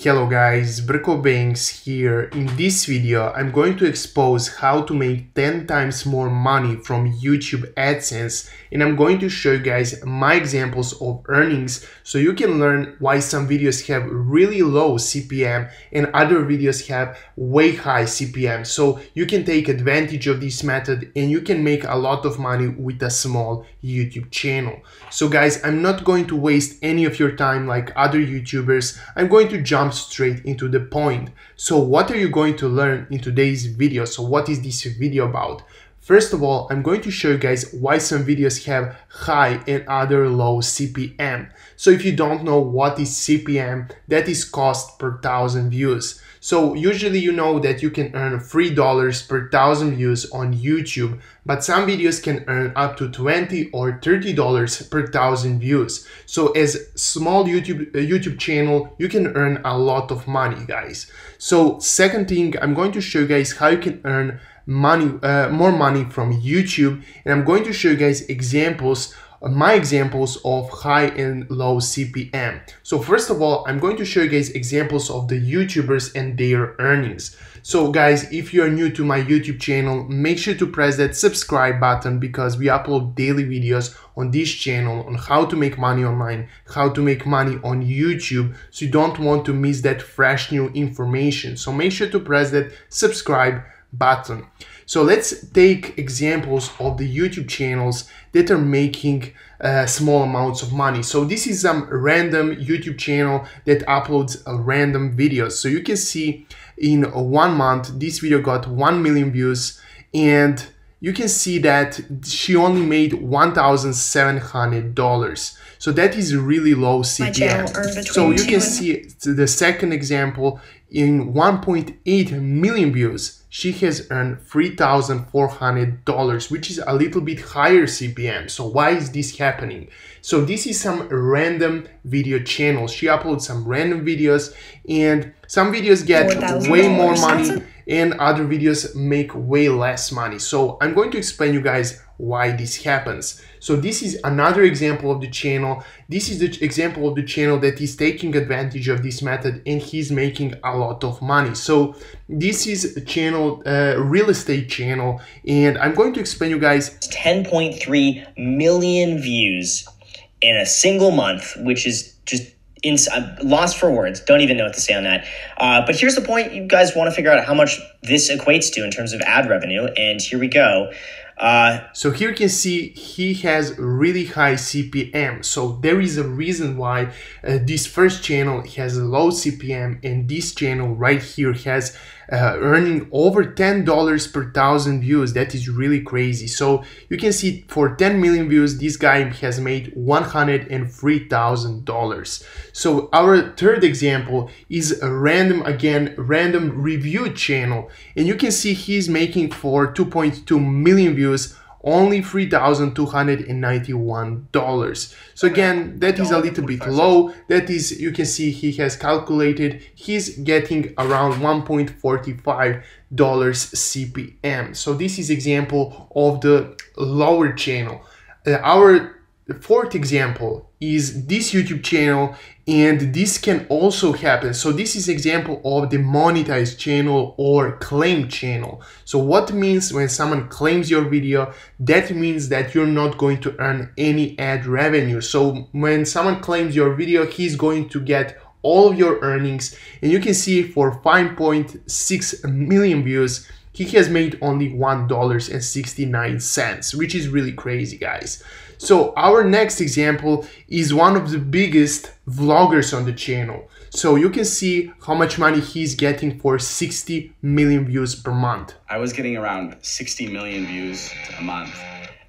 Hello guys, Brico Banks here. In this video, I'm going to expose how to make 10 times more money from YouTube AdSense and I'm going to show you guys my examples of earnings so you can learn why some videos have really low CPM and other videos have way high CPM. So you can take advantage of this method and you can make a lot of money with a small YouTube channel. So guys, I'm not going to waste any of your time like other YouTubers. I'm going to jump jump straight into the point. So what are you going to learn in today's video? So what is this video about? First of all, I'm going to show you guys why some videos have high and other low CPM. So if you don't know what is CPM, that is cost per thousand views. So usually you know that you can earn $3 per thousand views on YouTube, but some videos can earn up to 20 or $30 per thousand views. So as small YouTube uh, YouTube channel, you can earn a lot of money, guys. So second thing, I'm going to show you guys how you can earn money, uh, more money from YouTube. And I'm going to show you guys examples uh, my examples of high and low CPM. So first of all, I'm going to show you guys examples of the YouTubers and their earnings. So guys, if you are new to my YouTube channel, make sure to press that subscribe button because we upload daily videos on this channel on how to make money online, how to make money on YouTube. So you don't want to miss that fresh new information. So make sure to press that subscribe button button. So let's take examples of the YouTube channels that are making uh, small amounts of money. So this is some um, random YouTube channel that uploads random videos. So you can see in one month, this video got 1 million views and you can see that she only made $1,700. So that is really low CPM. So you can see the second example in 1.8 million views, she has earned $3,400, which is a little bit higher CPM. So why is this happening? So this is some random video channel. She uploads some random videos and some videos get way more money and other videos make way less money. So I'm going to explain you guys why this happens. So this is another example of the channel. This is the example of the channel that is taking advantage of this method and he's making a lot of money. So this is a channel, uh, real estate channel, and I'm going to explain you guys. 10.3 million views in a single month, which is just I'm uh, lost for words. Don't even know what to say on that. Uh, but here's the point you guys want to figure out how much this equates to in terms of ad revenue. And here we go. Uh, so here you can see he has really high CPM. So there is a reason why uh, this first channel has a low CPM and this channel right here has uh, earning over $10 per thousand views. That is really crazy. So you can see for 10 million views, this guy has made $103,000. So our third example is a random, again, random review channel. And you can see he's making for 2.2 million views only $3,291. So again, that is a little bit low. That is, you can see he has calculated, he's getting around $1.45 CPM. So this is example of the lower channel. Uh, our the fourth example is this YouTube channel and this can also happen. So this is example of the monetized channel or claim channel. So what means when someone claims your video, that means that you're not going to earn any ad revenue. So when someone claims your video, he's going to get all of your earnings and you can see for 5.6 million views, he has made only $1.69, which is really crazy guys. So our next example is one of the biggest vloggers on the channel. So you can see how much money he's getting for 60 million views per month. I was getting around 60 million views a month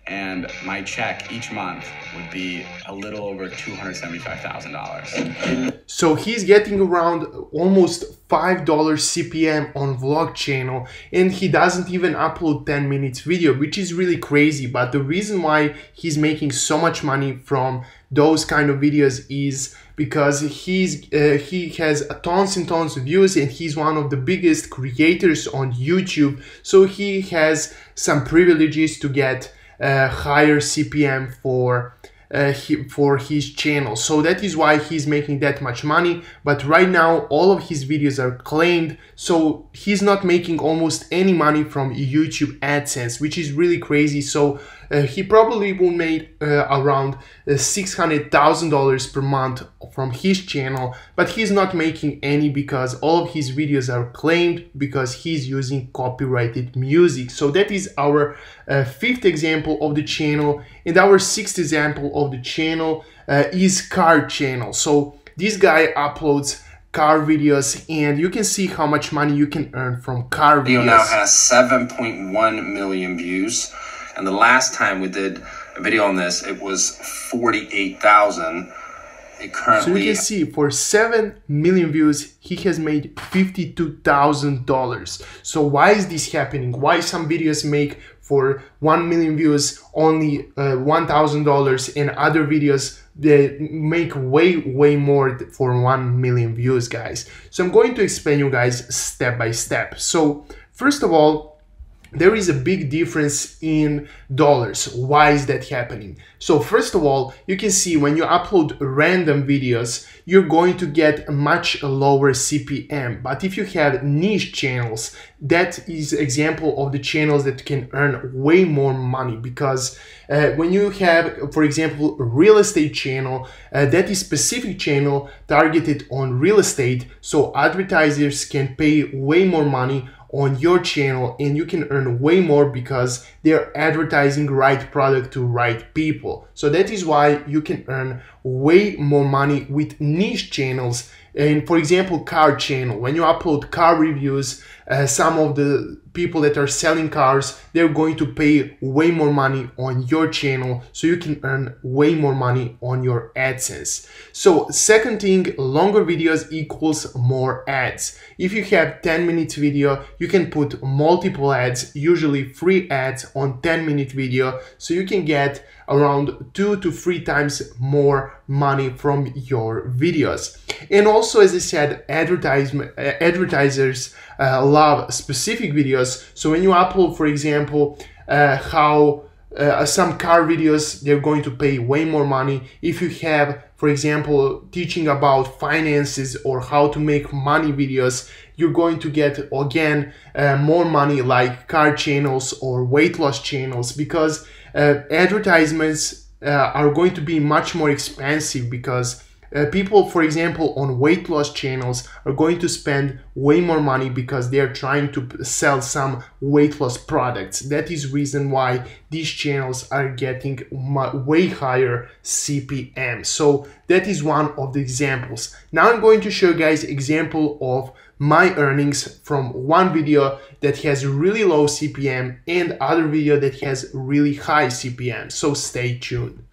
and my check each month would be a little over $275,000. So he's getting around almost $5 CPM on vlog channel oh, and he doesn't even upload 10 minutes video, which is really crazy. But the reason why he's making so much money from those kind of videos is because he's uh, he has tons and tons of views and he's one of the biggest creators on YouTube. So he has some privileges to get uh, higher CPM for uh, he, for his channel. So that is why he's making that much money. But right now, all of his videos are claimed. So he's not making almost any money from YouTube AdSense, which is really crazy. So uh, he probably will make uh, around uh, $600,000 per month from his channel, but he's not making any because all of his videos are claimed because he's using copyrighted music. So that is our uh, fifth example of the channel. And our sixth example of the channel uh, is car channel. So this guy uploads car videos and you can see how much money you can earn from car videos. Video now has 7.1 million views. And the last time we did a video on this, it was 48,000. It currently. So you can see for 7 million views, he has made $52,000. So why is this happening? Why some videos make for 1 million views only uh, $1,000 and other videos they make way way more for 1 million views guys so i'm going to explain you guys step by step so first of all there is a big difference in dollars. Why is that happening? So first of all, you can see when you upload random videos, you're going to get much lower CPM. But if you have niche channels, that is example of the channels that can earn way more money because uh, when you have, for example, real estate channel, uh, that is specific channel targeted on real estate. So advertisers can pay way more money on your channel and you can earn way more because they're advertising right product to right people. So that is why you can earn way more money with niche channels and for example car channel when you upload car reviews uh, some of the people that are selling cars they're going to pay way more money on your channel so you can earn way more money on your adsense so second thing longer videos equals more ads if you have 10 minutes video you can put multiple ads usually free ads on 10 minute video so you can get around two to three times more money from your videos and also as i said advertisement uh, advertisers uh, love specific videos. So when you upload, for example, uh, how uh, some car videos, they're going to pay way more money. If you have, for example, teaching about finances or how to make money videos, you're going to get again uh, more money like car channels or weight loss channels because uh, advertisements uh, are going to be much more expensive because uh, people, for example, on weight loss channels are going to spend way more money because they are trying to sell some weight loss products. That is reason why these channels are getting way higher CPM. So that is one of the examples. Now I'm going to show you guys example of my earnings from one video that has really low CPM and other video that has really high CPM. So stay tuned.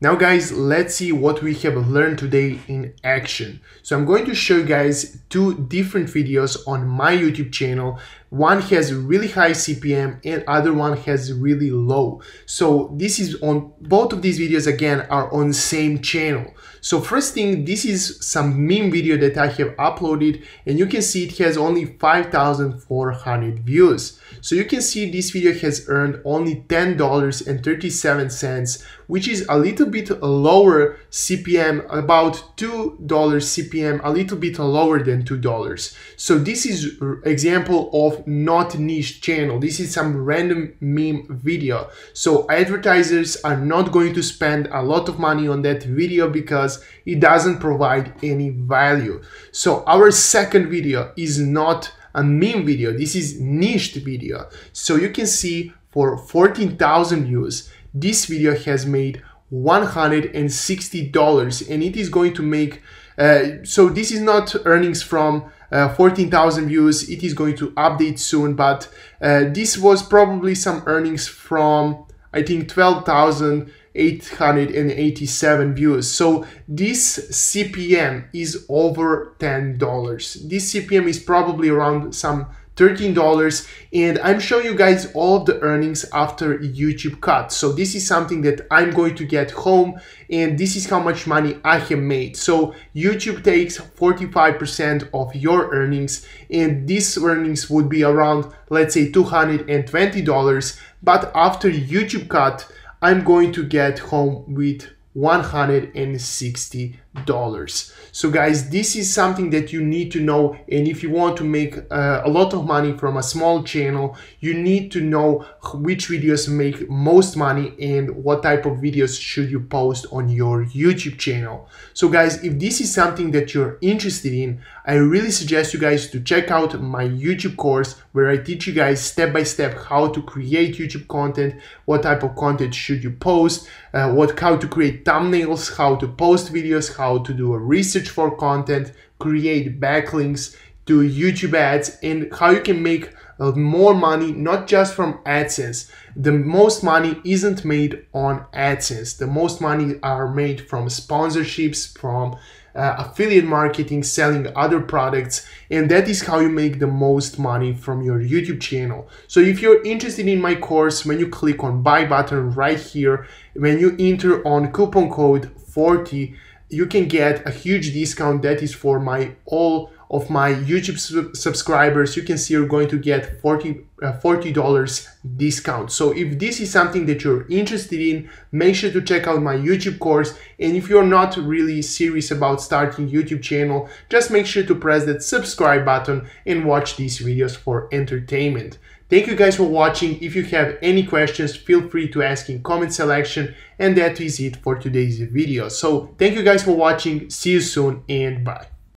Now guys, let's see what we have learned today in action. So I'm going to show you guys two different videos on my YouTube channel. One has really high CPM and other one has really low. So this is on both of these videos again are on same channel. So first thing, this is some meme video that I have uploaded and you can see it has only 5,400 views. So you can see this video has earned only $10.37, which is a little bit lower CPM, about $2 CPM, a little bit lower than $102. So this is uh, example of not niche channel. This is some random meme video. So advertisers are not going to spend a lot of money on that video because it doesn't provide any value. So our second video is not a meme video. This is niched video. So you can see for 14,000 views, this video has made $160 and it is going to make uh, so this is not earnings from uh, 14,000 views. It is going to update soon, but uh, this was probably some earnings from I think 12,887 views. So this CPM is over $10. This CPM is probably around some $13 and I'm showing you guys all of the earnings after YouTube cut. So this is something that I'm going to get home and this is how much money I have made. So YouTube takes 45% of your earnings and these earnings would be around let's say $220 but after YouTube cut I'm going to get home with $160 dollars so guys this is something that you need to know and if you want to make uh, a lot of money from a small channel you need to know which videos make most money and what type of videos should you post on your youtube channel so guys if this is something that you're interested in i really suggest you guys to check out my youtube course where i teach you guys step by step how to create youtube content what type of content should you post uh, what how to create thumbnails how to post videos how how to do a research for content, create backlinks, do YouTube ads, and how you can make uh, more money not just from AdSense. The most money isn't made on AdSense. The most money are made from sponsorships, from uh, affiliate marketing, selling other products, and that is how you make the most money from your YouTube channel. So if you're interested in my course, when you click on buy button right here, when you enter on coupon code 40, you can get a huge discount that is for my all of my YouTube subscribers, you can see you're going to get 40 uh, $40 discount. So if this is something that you're interested in, make sure to check out my YouTube course. And if you're not really serious about starting YouTube channel, just make sure to press that subscribe button and watch these videos for entertainment. Thank you guys for watching. If you have any questions, feel free to ask in comment selection. And that is it for today's video. So thank you guys for watching. See you soon and bye.